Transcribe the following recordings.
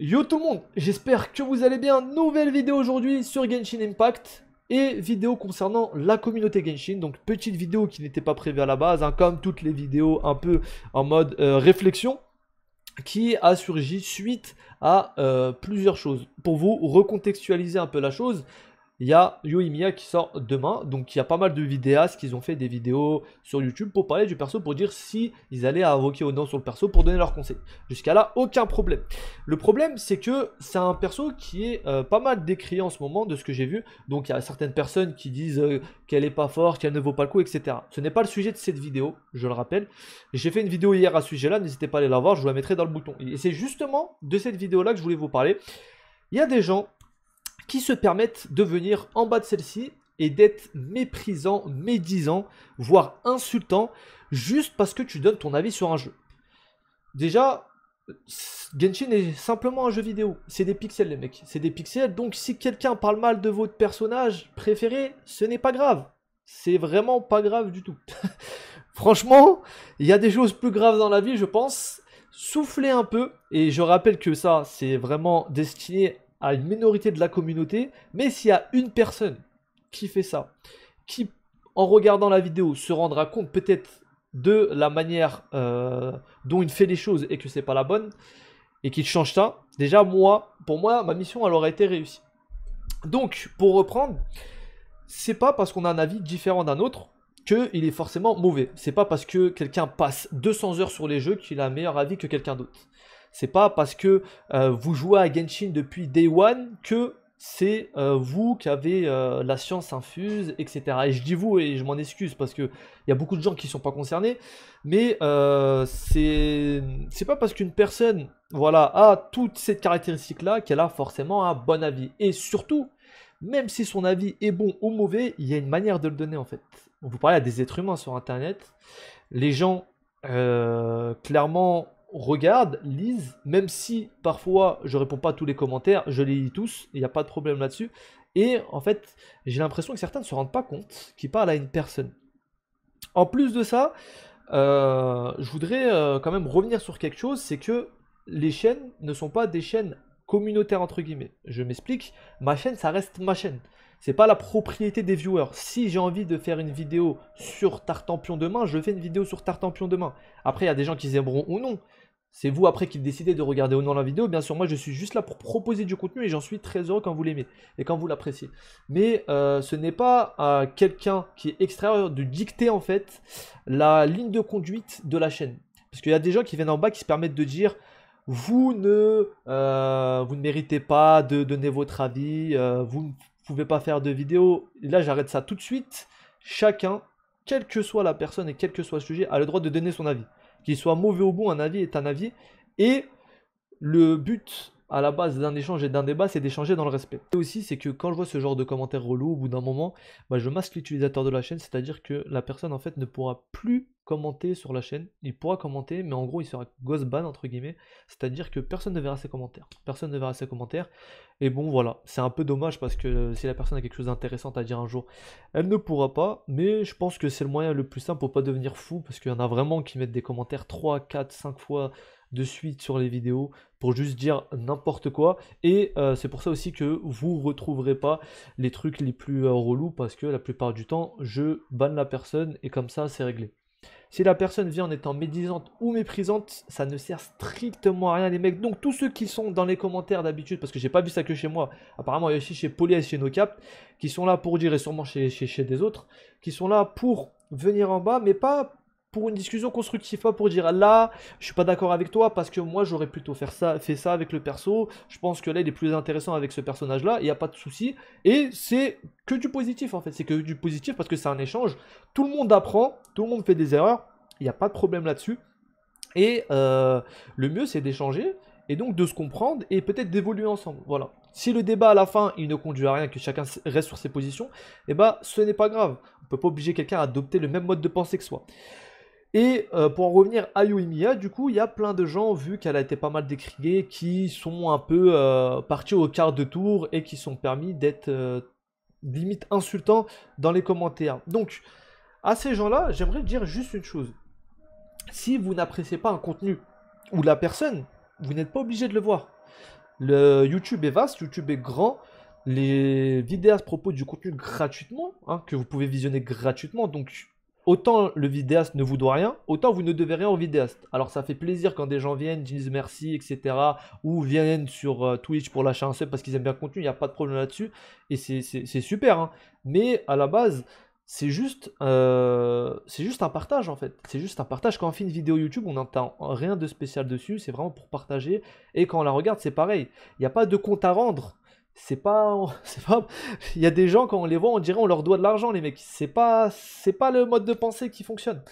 Yo tout le monde, j'espère que vous allez bien, nouvelle vidéo aujourd'hui sur Genshin Impact et vidéo concernant la communauté Genshin, donc petite vidéo qui n'était pas prévue à la base, hein, comme toutes les vidéos un peu en mode euh, réflexion qui a surgi suite à euh, plusieurs choses. Pour vous recontextualiser un peu la chose, il y a Yoimiya qui sort demain. Donc il y a pas mal de vidéastes qui ont fait des vidéos sur YouTube pour parler du perso, pour dire si ils allaient invoquer ou non sur le perso, pour donner leurs conseils. Jusqu'à là, aucun problème. Le problème, c'est que c'est un perso qui est euh, pas mal décrié en ce moment, de ce que j'ai vu. Donc il y a certaines personnes qui disent euh, qu'elle est pas forte, qu'elle ne vaut pas le coup, etc. Ce n'est pas le sujet de cette vidéo, je le rappelle. J'ai fait une vidéo hier à ce sujet-là, n'hésitez pas à aller la voir, je vous la mettrai dans le bouton. Et c'est justement de cette vidéo-là que je voulais vous parler. Il y a des gens qui se permettent de venir en bas de celle-ci et d'être méprisant, médisant, voire insultant, juste parce que tu donnes ton avis sur un jeu. Déjà, Genshin est simplement un jeu vidéo. C'est des pixels, les mecs. C'est des pixels. Donc, si quelqu'un parle mal de votre personnage préféré, ce n'est pas grave. C'est vraiment pas grave du tout. Franchement, il y a des choses plus graves dans la vie, je pense. Soufflez un peu. Et je rappelle que ça, c'est vraiment destiné à une minorité de la communauté, mais s'il y a une personne qui fait ça, qui en regardant la vidéo se rendra compte peut-être de la manière euh, dont il fait les choses et que c'est pas la bonne, et qu'il change ça, déjà moi, pour moi, ma mission elle aurait été réussie. Donc, pour reprendre, c'est pas parce qu'on a un avis différent d'un autre qu'il est forcément mauvais. C'est pas parce que quelqu'un passe 200 heures sur les jeux qu'il a un meilleur avis que quelqu'un d'autre. C'est pas parce que euh, vous jouez à Genshin depuis Day One que c'est euh, vous qui avez euh, la science infuse, etc. Et je dis vous et je m'en excuse parce qu'il y a beaucoup de gens qui ne sont pas concernés, mais euh, c'est pas parce qu'une personne voilà, a toutes ces caractéristiques-là qu'elle a forcément un bon avis. Et surtout, même si son avis est bon ou mauvais, il y a une manière de le donner en fait. Vous parlez à des êtres humains sur Internet, les gens, clairement, regarde, lise, même si parfois je réponds pas à tous les commentaires, je les lis tous, il n'y a pas de problème là-dessus. Et en fait, j'ai l'impression que certains ne se rendent pas compte qu'ils parlent à une personne. En plus de ça, euh, je voudrais euh, quand même revenir sur quelque chose, c'est que les chaînes ne sont pas des chaînes communautaires entre guillemets. Je m'explique, ma chaîne, ça reste ma chaîne. C'est pas la propriété des viewers. Si j'ai envie de faire une vidéo sur Tartampion demain, je fais une vidéo sur Tartampion demain. Après, il y a des gens qui aimeront ou non. C'est vous après qui décidez de regarder ou non la vidéo. Bien sûr, moi je suis juste là pour proposer du contenu et j'en suis très heureux quand vous l'aimez et quand vous l'appréciez. Mais euh, ce n'est pas à euh, quelqu'un qui est extérieur de dicter en fait la ligne de conduite de la chaîne. Parce qu'il y a des gens qui viennent en bas qui se permettent de dire vous ne, euh, vous ne méritez pas de donner votre avis, vous ne pouvez pas faire de vidéo. là j'arrête ça tout de suite. Chacun, quelle que soit la personne et quel que soit le sujet, a le droit de donner son avis qu'il soit mauvais ou bon, un avis est un avis. Et le but à la base d'un échange et d'un débat, c'est d'échanger dans le respect. Et aussi, c'est que quand je vois ce genre de commentaires relous, au bout d'un moment, bah, je masque l'utilisateur de la chaîne, c'est-à-dire que la personne en fait ne pourra plus commenter sur la chaîne. Il pourra commenter, mais en gros, il sera ghost entre guillemets, c'est-à-dire que personne ne verra ses commentaires. Personne ne verra ses commentaires. Et bon, voilà, c'est un peu dommage parce que euh, si la personne a quelque chose d'intéressant à dire un jour, elle ne pourra pas. Mais je pense que c'est le moyen le plus simple pour pas devenir fou parce qu'il y en a vraiment qui mettent des commentaires 3, 4, 5 fois de suite sur les vidéos pour juste dire n'importe quoi. Et euh, c'est pour ça aussi que vous retrouverez pas les trucs les plus euh, relous parce que la plupart du temps, je banne la personne et comme ça, c'est réglé. Si la personne vient en étant médisante ou méprisante, ça ne sert strictement à rien les mecs. Donc tous ceux qui sont dans les commentaires d'habitude, parce que j'ai pas vu ça que chez moi, apparemment il y a aussi chez Poly et chez NoCap, qui sont là pour dire, et sûrement chez, chez, chez des autres, qui sont là pour venir en bas, mais pas pour une discussion constructive, pas pour dire ah là, je suis pas d'accord avec toi parce que moi j'aurais plutôt faire ça, fait ça avec le perso. Je pense que là il est plus intéressant avec ce personnage là, il n'y a pas de souci. Et c'est que du positif en fait, c'est que du positif parce que c'est un échange. Tout le monde apprend, tout le monde fait des erreurs, il n'y a pas de problème là-dessus. Et euh, le mieux c'est d'échanger et donc de se comprendre et peut-être d'évoluer ensemble. Voilà. Si le débat à la fin il ne conduit à rien, que chacun reste sur ses positions, Et eh ben ce n'est pas grave. On peut pas obliger quelqu'un à adopter le même mode de pensée que soi. Et euh, pour en revenir à Yoimiya, du coup, il y a plein de gens, vu qu'elle a été pas mal décriée, qui sont un peu euh, partis au quart de tour et qui sont permis d'être euh, limite insultants dans les commentaires. Donc, à ces gens-là, j'aimerais dire juste une chose. Si vous n'appréciez pas un contenu ou la personne, vous n'êtes pas obligé de le voir. Le YouTube est vaste, YouTube est grand. Les ce propos du contenu gratuitement, hein, que vous pouvez visionner gratuitement. Donc, autant le vidéaste ne vous doit rien, autant vous ne devez rien au vidéaste. Alors ça fait plaisir quand des gens viennent, disent merci, etc. Ou viennent sur euh, Twitch pour lâcher un sub parce qu'ils aiment bien le contenu, il n'y a pas de problème là-dessus. Et c'est super. Hein. Mais à la base, c'est juste, euh, c'est juste un partage en fait. C'est juste un partage. Quand on fait une vidéo YouTube, on n'entend rien de spécial dessus. C'est vraiment pour partager. Et quand on la regarde, c'est pareil. Il n'y a pas de compte à rendre c'est pas, pas, il y a des gens quand on les voit, on dirait on leur doit de l'argent les mecs. C'est pas, c'est pas le mode de pensée qui fonctionne.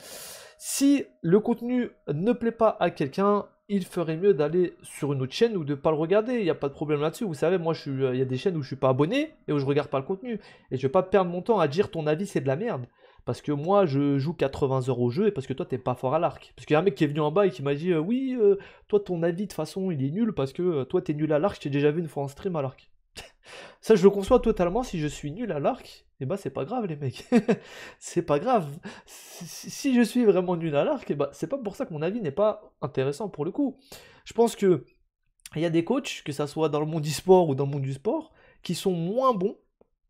Si le contenu ne plaît pas à quelqu'un, il ferait mieux d'aller sur une autre chaîne ou de pas le regarder. Il n'y a pas de problème là-dessus. Vous savez, moi, je suis, euh, il y a des chaînes où je suis pas abonné et où je regarde pas le contenu. Et je vais pas perdre mon temps à dire ton avis c'est de la merde. Parce que moi, je joue 80 heures au jeu et parce que toi, tu t'es pas fort à l'arc. Parce qu'il y a un mec qui est venu en bas et qui m'a dit euh, Oui, euh, toi, ton avis, de toute façon, il est nul parce que toi tu es nul à l'arc. Je t'ai déjà vu une fois en stream à l'arc. Ça, je le conçois totalement. Si je suis nul à l'arc, eh ben, c'est pas grave, les mecs. c'est pas grave. Si je suis vraiment nul à l'arc, eh ben, c'est pas pour ça que mon avis n'est pas intéressant pour le coup. Je pense que il y a des coachs, que ça soit dans le monde du sport ou dans le monde du sport, qui sont moins bons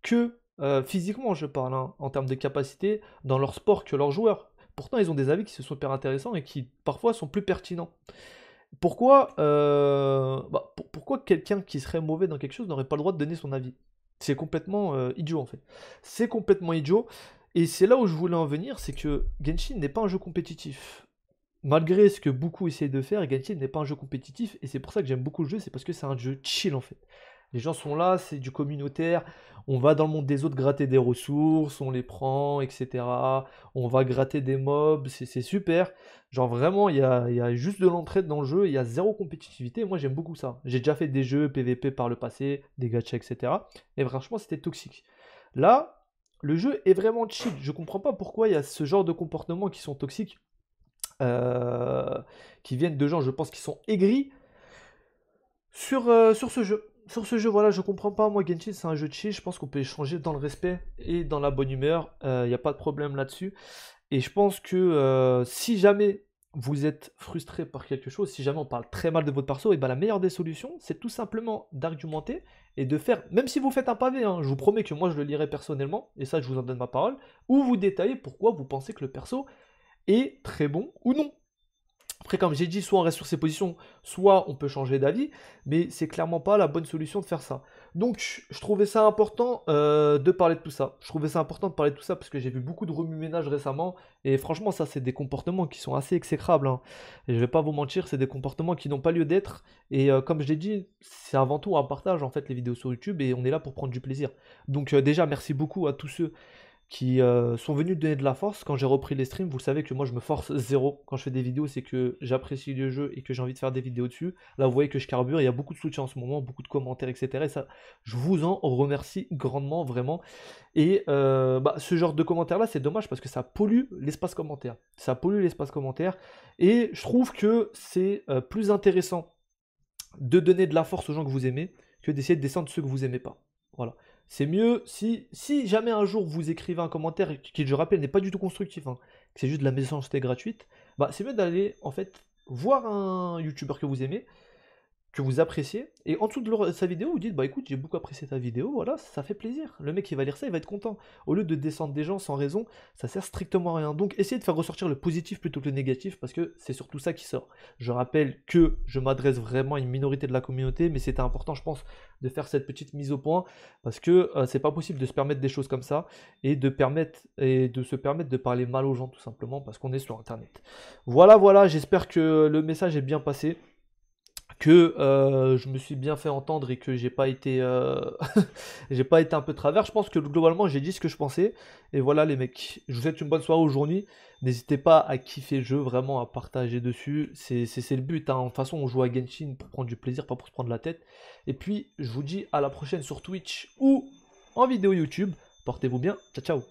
que euh, physiquement, je parle, hein, en termes de capacité dans leur sport que leurs joueurs. Pourtant, ils ont des avis qui sont super intéressants et qui parfois sont plus pertinents pourquoi, euh, bah, pourquoi quelqu'un qui serait mauvais dans quelque chose n'aurait pas le droit de donner son avis C'est complètement euh, idiot en fait. C'est complètement idiot. Et c'est là où je voulais en venir, c'est que Genshin n'est pas un jeu compétitif. Malgré ce que beaucoup essayent de faire, Genshin n'est pas un jeu compétitif, et c'est pour ça que j'aime beaucoup le jeu, c'est parce que c'est un jeu chill en fait. Les gens sont là, c'est du communautaire. On va dans le monde des autres gratter des ressources, on les prend, etc. On va gratter des mobs, c'est super. Genre vraiment, il y a, juste de l'entraide dans le jeu, il y a zéro compétitivité. Moi j'aime beaucoup ça. J'ai déjà fait des jeux PVP par le passé, des gachas, etc. Et franchement, c'était toxique. Là, le jeu est vraiment chill. Je comprends pas pourquoi il y a ce genre de comportements qui sont toxiques, euh, qui viennent de gens, je pense, qui sont aigris sur, euh, sur ce jeu sur ce jeu, voilà, je comprends pas. Moi, Genshin, c'est un jeu de chill. Je pense qu'on peut échanger dans le respect et dans la bonne humeur. Il euh, n'y a pas de problème là-dessus. Et je pense que euh, si jamais vous êtes frustré par quelque chose, si jamais on parle très mal de votre perso, et ben la meilleure des solutions, c'est tout simplement d'argumenter et de faire, même si vous faites un pavé, hein, je vous promets que moi je le lirai personnellement, et ça je vous en donne ma parole, ou vous détaillez pourquoi vous pensez que le perso est très bon ou non. Après, comme j'ai dit, soit on reste sur ses positions, soit on peut changer d'avis, mais c'est clairement pas la bonne solution de faire ça. Donc, je trouvais ça important euh, de parler de tout ça. Je trouvais ça important de parler de tout ça parce que j'ai vu beaucoup de remue-ménage récemment, et franchement, ça, c'est des comportements qui sont assez exécrables. Je hein. ne je vais pas vous mentir, c'est des comportements qui n'ont pas lieu d'être, et euh, comme je l'ai dit, c'est avant tout un partage, en fait, les vidéos sur YouTube, et on est là pour prendre du plaisir. Donc, euh, déjà, merci beaucoup à tous ceux qui euh, sont venus donner de la force quand j'ai repris les streams. Vous savez que moi je me force zéro quand je fais des vidéos, c'est que j'apprécie le jeu et que j'ai envie de faire des vidéos dessus. Là vous voyez que je carbure, il y a beaucoup de soutien en ce moment, beaucoup de commentaires, etc. Et ça, je vous en remercie grandement, vraiment. Et euh, bah, ce genre de commentaires là, c'est dommage parce que ça pollue l'espace commentaire. Ça pollue l'espace commentaire. Et je trouve que c'est euh, plus intéressant de donner de la force aux gens que vous aimez que d'essayer de descendre ceux que vous aimez pas. Voilà. C'est mieux si, si jamais un jour vous écrivez un commentaire qui, je rappelle, n'est pas du tout constructif, hein, que c'est juste de la méchanceté gratuite, bah c'est mieux d'aller en fait voir un youtubeur que vous aimez, que vous appréciez, et en dessous de, sa vidéo, vous dites Bah écoute, j'ai beaucoup apprécié ta vidéo, voilà, ça fait plaisir. Le mec, qui va lire ça, il va être content. Au lieu de descendre des gens sans raison, ça sert strictement à rien. Donc essayez de faire ressortir le positif plutôt que le négatif, parce que c'est surtout ça qui sort. Je rappelle que je m'adresse vraiment à une minorité de la communauté, mais c'était important, je pense, de faire cette petite mise au point, parce que euh, c'est pas possible de se permettre des choses comme ça, et de, permettre, et de se permettre de parler mal aux gens, tout simplement, parce qu'on est sur Internet. Voilà, voilà, j'espère que le message est bien passé que euh, je me suis bien fait entendre et que j'ai pas été euh, j'ai pas été un peu travers. Je pense que globalement j'ai dit ce que je pensais et voilà les mecs. Je vous souhaite une bonne soirée aujourd'hui. N'hésitez pas à kiffer le jeu, vraiment à partager dessus. C'est le but. Hein. De toute façon on joue à Genshin pour prendre du plaisir, pas pour se prendre la tête. Et puis je vous dis à la prochaine sur Twitch ou en vidéo YouTube. Portez-vous bien. Ciao ciao.